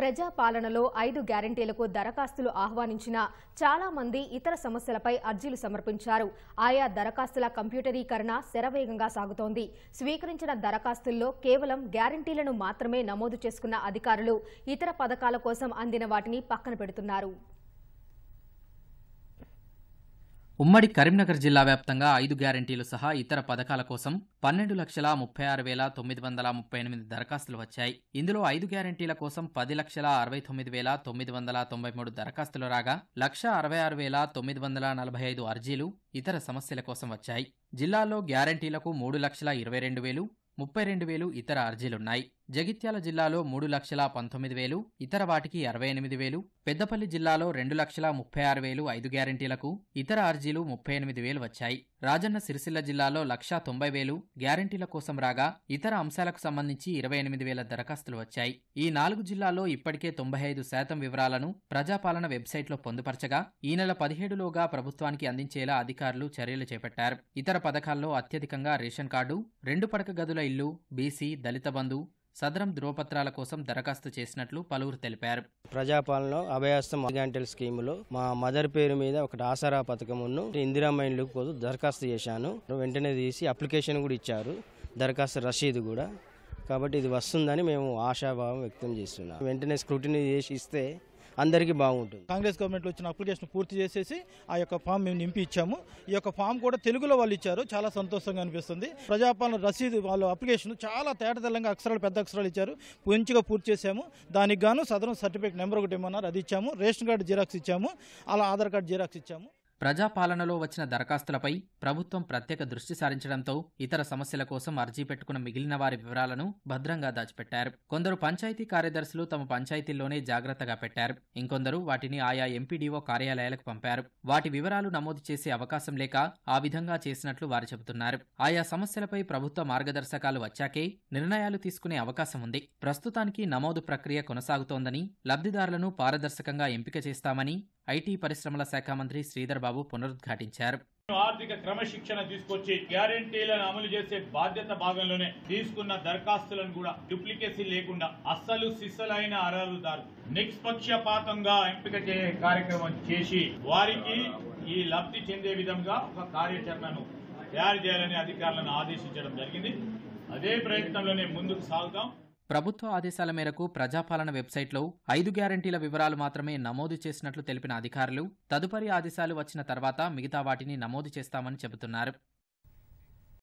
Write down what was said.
ప్రజాపాలనలో ఐదు గ్యారంటీలకు దరఖాస్తులు ఆహ్వానించిన చాలా మంది ఇతర సమస్యలపై అర్జీలు సమర్పించారు ఆయా దరఖాస్తుల కంప్యూటరీకరణ శరవేగంగా సాగుతోంది స్వీకరించిన దరఖాస్తుల్లో కేవలం గ్యారంటీలను మాత్రమే నమోదు చేసుకున్న అధికారులు ఇతర పథకాల కోసం అందిన వాటిని పక్కన పెడుతున్నారు ఉమ్మడి కరీంనగర్ జిల్లా వ్యాప్తంగా ఐదు గ్యారంటీలు సహా ఇతర పథకాల కోసం పన్నెండు లక్షల ముప్పై ఆరు వేల తొమ్మిది వందల ముప్పై ఎనిమిది దరఖాస్తులు వచ్చాయి ఇందులో ఐదు గ్యారంటీల కోసం పది లక్షల అరవై తొమ్మిది వేల తొమ్మిది వందల తొంభై మూడు దరఖాస్తులు రాగా లక్ష అరవై ఆరు వేల తొమ్మిది వందల నలభై ఐదు అర్జీలు ఇతర సమస్యల కోసం వచ్చాయి జిల్లాలో గ్యారంటీలకు మూడు లక్షల ఇరవై రెండు వేలు ముప్పై రెండు వేలు ఇతర అర్జీలున్నాయి జగిత్యాల జిల్లాలో మూడు లక్షల పంతొమ్మిది వేలు ఇతర వాటికి అరవై ఎనిమిది వేలు పెద్దపల్లి జిల్లాలో రెండు లక్షల ముప్పై ఆరు వేలు ఐదు గ్యారంటీలకు ఇతర అర్జీలు ముప్పై ఎనిమిది వేలు వచ్చాయి రాజన్న సిరిసిల్ల జిల్లాలో లక్ష తొంభై వేలు గ్యారంటీల కోసం రాగా ఇతర అంశాలకు సంబంధించి ఇరవై ఎనిమిది వేల దరఖాస్తులు వచ్చాయి ఈ నాలుగు జిల్లాల్లో ఇప్పటికే తొంభై ఐదు శాతం వివరాలను ప్రజాపాలన వెబ్సైట్లో పొందుపరచగా ఈ నెల పదిహేడులోగా ప్రభుత్వానికి అందించేలా అధికారులు చర్యలు చేపట్టారు ఇతర పథకాల్లో అత్యధికంగా రేషన్ కార్డు రెండు పడక గదుల ఇల్లు బీసీ దళిత బంధు సదరం ధృవపత్రాల కోసం దరఖాస్తు చేసినట్లు పలువురు తెలిపారు ప్రజాపాలనలో అభయాస్తం గ్యాంటల్ స్కీములో మా మదర్ పేరు మీద ఒక ఆసరా పథకం ఇందిరా మైండ్లు కోసం దరఖాస్తు చేశాను వెంటనే తీసి అప్లికేషన్ కూడా ఇచ్చారు దరఖాస్తు రసీదు కూడా కాబట్టి ఇది వస్తుందని మేము ఆశాభావం వ్యక్తం చేస్తున్నాం వెంటనే స్క్రూటినీ చేసి ఇస్తే అందరికీ బాగుంటుంది కాంగ్రెస్ గవర్నమెంట్ వచ్చిన అప్లికేషన్ పూర్తి చేసేసి ఆ యొక్క ఫామ్ మేము నింపి ఇచ్చాము ఈ యొక్క ఫామ్ కూడా తెలుగులో వాళ్ళు ఇచ్చారు చాలా సంతోషంగా అనిపిస్తుంది ప్రజాపాలన రసీదు వాళ్ళ అప్లికేషన్ చాలా తేటతెల్లంగా అక్షరాలు పెద్ద అక్షరాలు ఇచ్చారు మంచిగా పూర్తి చేసాము దానికి గాను సదరం సర్టిఫికేట్ నెంబర్ ఒకటి ఇమ్మన్నారు అది ఇచ్చాము రేషన్ కార్డు జిరాక్స్ ఇచ్చాము అలా ఆధార్ కార్డు జిరాక్స్ ఇచ్చాము ప్రజాపాలనలో వచ్చిన దరఖాస్తులపై ప్రభుత్వం ప్రత్యేక దృష్టి సారించడంతో ఇతర సమస్యల కోసం అర్జీ పెట్టుకున్న మిగిలిన వారి వివరాలను భద్రంగా దాచిపెట్టారు కొందరు పంచాయతీ కార్యదర్శులు తమ పంచాయతీల్లోనే జాగ్రత్తగా పెట్టారు ఇంకొందరు వాటిని ఆయా ఎంపీడీఓ కార్యాలయాలకు పంపారు వాటి వివరాలు నమోదు చేసే అవకాశం లేక ఆ విధంగా చేసినట్లు వారు చెబుతున్నారు ఆయా సమస్యలపై ప్రభుత్వ మార్గదర్శకాలు వచ్చాకే నిర్ణయాలు తీసుకునే అవకాశం ఉంది ప్రస్తుతానికి నమోదు ప్రక్రియ కొనసాగుతోందని లబ్ధిదారులను పారదర్శకంగా ఎంపిక చేస్తామని ఐటీ పరిశ్రమల శాఖ మంత్రి శ్రీధర్ బాబు పునరుద్ఘాటించారు ఆర్థిక క్రమశిక్షణ తీసుకొచ్చి గ్యారంటీలను అమలు చేసే బాధ్యత భాగంలోనే తీసుకున్న దరఖాస్తులను కూడా డూప్లికేసీ లేకుండా అస్సలు సిస్సలైన అర్హులుదారు నిష్పక్షపాతంగా ఎంపిక చేసే కార్యక్రమం చేసి వారికి ఈ లబ్ధి చెందే విధంగా ఒక కార్యాచరణను తయారు చేయాలని అధికారులను ఆదేశించడం జరిగింది అదే ప్రయత్నంలోనే ముందుకు సాగుతాం ప్రభుత్వ ఆదేశాల మేరకు ప్రజాపాలన వెబ్సైట్లో ఐదు గ్యారంటీల వివరాలు మాత్రమే నమోదు చేసినట్లు తెలిపిన అధికారులు తదుపరి ఆదేశాలు వచ్చిన తర్వాత మిగతా వాటిని నమోదు చేస్తామని చెబుతున్నారు